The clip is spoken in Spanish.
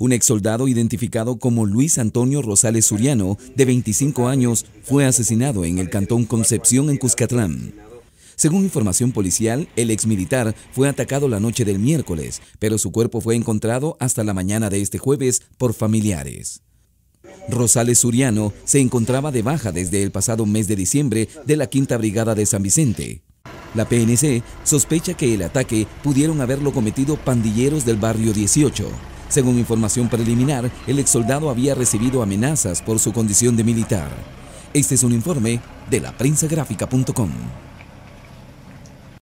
Un exsoldado identificado como Luis Antonio Rosales Suriano, de 25 años, fue asesinado en el cantón Concepción en Cuscatlán. Según información policial, el exmilitar fue atacado la noche del miércoles, pero su cuerpo fue encontrado hasta la mañana de este jueves por familiares. Rosales Suriano se encontraba de baja desde el pasado mes de diciembre de la Quinta Brigada de San Vicente. La PNC sospecha que el ataque pudieron haberlo cometido pandilleros del barrio 18, según información preliminar, el exsoldado había recibido amenazas por su condición de militar. Este es un informe de la